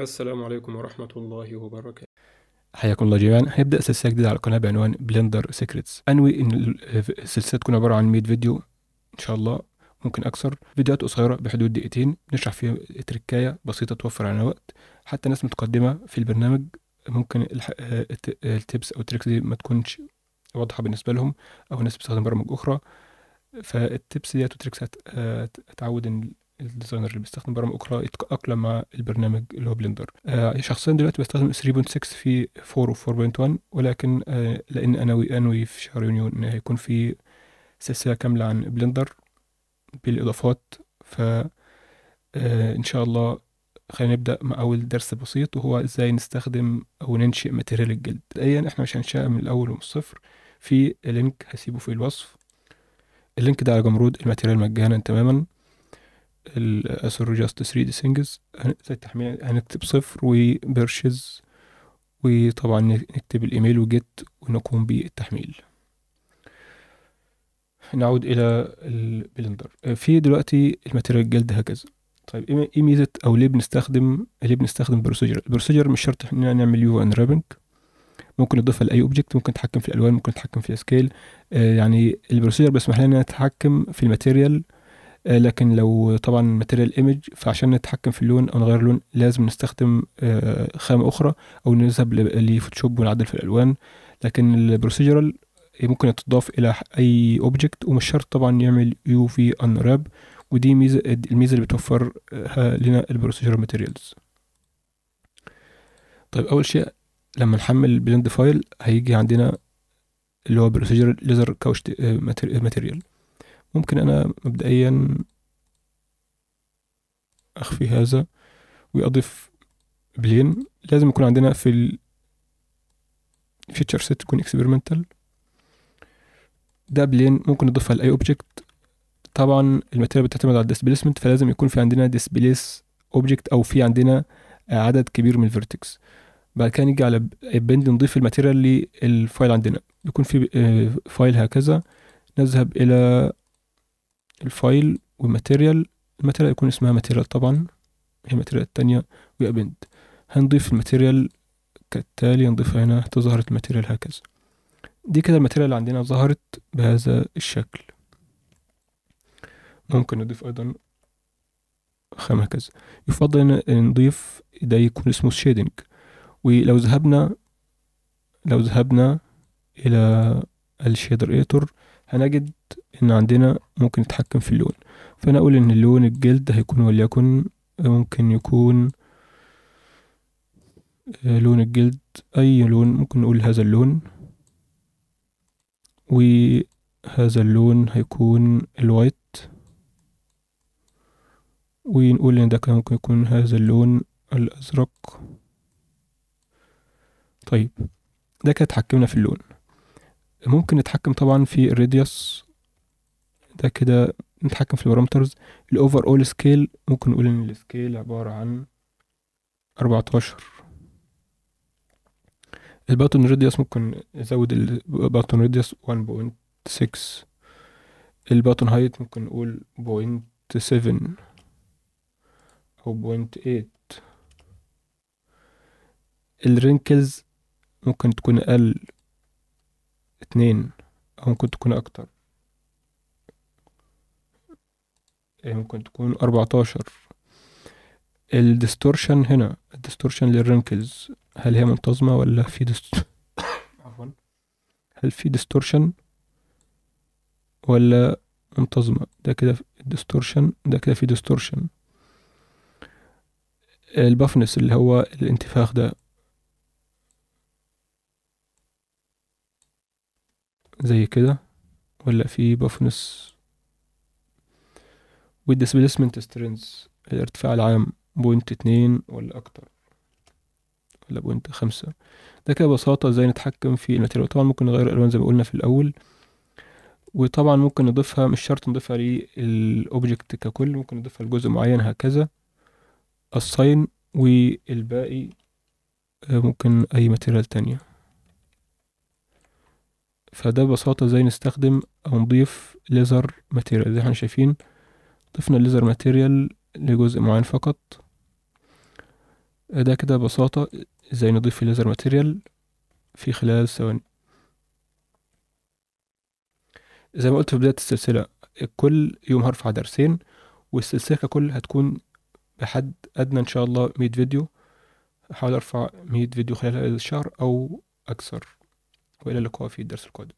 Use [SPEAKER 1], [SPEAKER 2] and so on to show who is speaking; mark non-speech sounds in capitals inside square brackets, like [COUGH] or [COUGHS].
[SPEAKER 1] السلام عليكم ورحمة الله وبركاته حياكم الله جميعا هنبدا سلسله جديده على القناه بعنوان بلندر سيكريتس انوي ان السلسله تكون عباره عن 100 فيديو ان شاء الله ممكن اكثر فيديوهات قصيره بحدود دقيقتين نشرح فيها تركايه بسيطه توفر علينا وقت حتى ناس متقدمه في البرنامج ممكن التبس او التريكس دي ما تكونش واضحه بالنسبه لهم او ناس بتستخدم برامج اخرى فالتبس ديت والتريكس هتعود ان الديزاينر اللي بيستخدم برامج اخرى يتاقلم مع البرنامج اللي هو بلندر آه شخصيا دلوقتي بستخدم 3.6 في 4 و4.1 ولكن آه لان انا انوي في شهر يونيو ان هيكون في سلسله كامله عن بلندر بالاضافات ف آه ان شاء الله خلينا نبدا مع اول درس بسيط وهو ازاي نستخدم او ننشئ ماتيريال الجلد ايا احنا مش هنشئ من الاول ومن الصفر في لينك هسيبه في الوصف اللينك ده على جمرود الماتيريال مجانا تماما الاسر جاست 3 دي سينجز التحميل هنكتب صفر وبرشز وطبعا نكتب الايميل وجيت ونقوم بالتحميل نعود الى البلندر في دلوقتي الماتيريال الجلد هكذا طيب ايه ميزه او ليه بنستخدم ليه بنستخدم بروسيجر البروسيجر مش شرط اننا نعمل يو انرابنج ممكن نضيفها لاي اوبجكت ممكن نتحكم في الالوان ممكن نتحكم في السكيل آه يعني البروسيجر بيسمح لنا نتحكم في الماتيريال آه، لكن لو طبعا ماتيريال ايمج فعشان نتحكم في اللون او نغير لون لازم نستخدم آه، خامه اخرى او نذهب لفوتوشوب ونعدل في الالوان لكن البروسيجرال آه، ممكن يتضاف الى اي اوبجكت ومش شرط طبعا يعمل يو في انراب ودي ميزه الميزه اللي بتوفرها لنا البروسيجرال ماتيريالز طيب اول شيء لما نحمل البلند فايل هيجي عندنا اللي هو بروسيجر ليزر كاوش ماتيريال ممكن أنا مبدئيا أخفي هذا وأضيف بلين لازم يكون عندنا في ال feature set تكون experimental ده بلين ممكن نضيفها لأي object طبعا الماتيريال بتعتمد على الديسبيسمنت فلازم يكون في عندنا displace object أو في عندنا عدد كبير من الفيرتكس بعد كده نيجي على بند نضيف الماتيريال للفايل عندنا يكون في فايل آه، هكذا نذهب إلى الفايل وماتيريال الماتيريال يكون اسمها ماتيريال طبعا هي الماتيريال التانية وابند هنضيف الماتيريال كالتالي نضيفها هنا حتى ظهرت الماتيريال هكذا دي كده الماتيريال اللي عندنا ظهرت بهذا الشكل ممكن نضيف ايضا خام هكذا يفضل ان نضيف ده يكون اسمه شيدنج ولو ذهبنا لو ذهبنا الى الشيدر ايتور هنجد إن عندنا ممكن نتحكم في اللون فأنا أقول إن لون الجلد هيكون وليكن ممكن يكون آه، لون الجلد أي لون ممكن نقول هذا اللون وهذا اللون هيكون الوايت ونقول ان ده كان ممكن يكون هذا اللون الازرق طيب ده كده اتحكمنا في اللون ممكن نتحكم طبعا في الراديوس ده كده نتحكم في البارامترز الاوفر اول سكيل ممكن نقول ان السكيل عبارة عن اربعتاشر الباتون راديوس ممكن نزود الباتون راديوس 1.6 الباتون هايت ممكن نقول بوينت 7 او بوينت 8 الرينكلز ممكن تكون اقل اتنين أو ممكن تكون أكتر يعني ممكن تكون أربعتاشر الديستورشن هنا الديستورشن للرنكلز هل هي منتظمة ولا في [COUGHS] عفوا هل في ديستورشن ولا منتظمة ده كده الديستورشن ده كده في ديستورشن البفنس اللي هو الانتفاخ ده زي كده ولا في بفنس والديسبيسمنت سترينز الارتفاع العام بوينت اتنين ولا أكتر ولا بوينت خمسة ده كده ببساطة ازاي نتحكم في الماتيريال طبعا ممكن نغير الألوان زي ما قلنا في الأول وطبعا ممكن نضيفها مش شرط نضيفها للأوبجكت ككل ممكن نضيفها لجزء معين هكذا الصين والباقي آه، ممكن أي ماتيريال تانية فده ببساطة ازاي نستخدم او نضيف ليزر ماتيريال زي احنا شايفين ضفنا الليزر ماتيريال لجزء معين فقط ده كده ببساطة ازاي نضيف الليزر ماتيريال في خلال ثواني زي ما قلت في بداية السلسلة كل يوم هرفع درسين والسلسلة ككل هتكون بحد أدنى إن شاء الله مية فيديو هحاول أرفع مية فيديو خلال هذا الشهر أو أكثر والى اللقاء في الدرس القادم